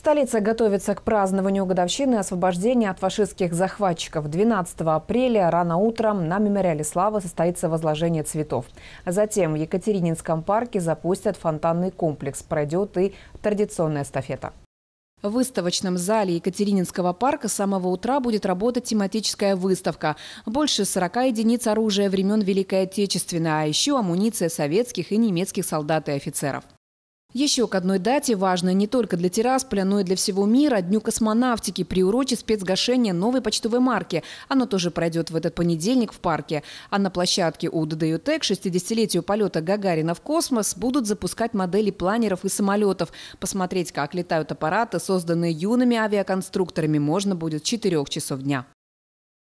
Столица готовится к празднованию годовщины освобождения от фашистских захватчиков. 12 апреля рано утром на мемориале славы состоится возложение цветов. Затем в Екатерининском парке запустят фонтанный комплекс. Пройдет и традиционная эстафета. В выставочном зале Екатерининского парка с самого утра будет работать тематическая выставка. Больше 40 единиц оружия времен Великой Отечественной, а еще амуниция советских и немецких солдат и офицеров. Еще к одной дате, важной не только для Тирасполя, но и для всего мира, Дню космонавтики приурочит спецгашение новой почтовой марки. Оно тоже пройдет в этот понедельник в парке. А на площадке у ДДЮТЭК 60-летию полета Гагарина в космос будут запускать модели планеров и самолетов. Посмотреть, как летают аппараты, созданные юными авиаконструкторами, можно будет с 4 часов дня.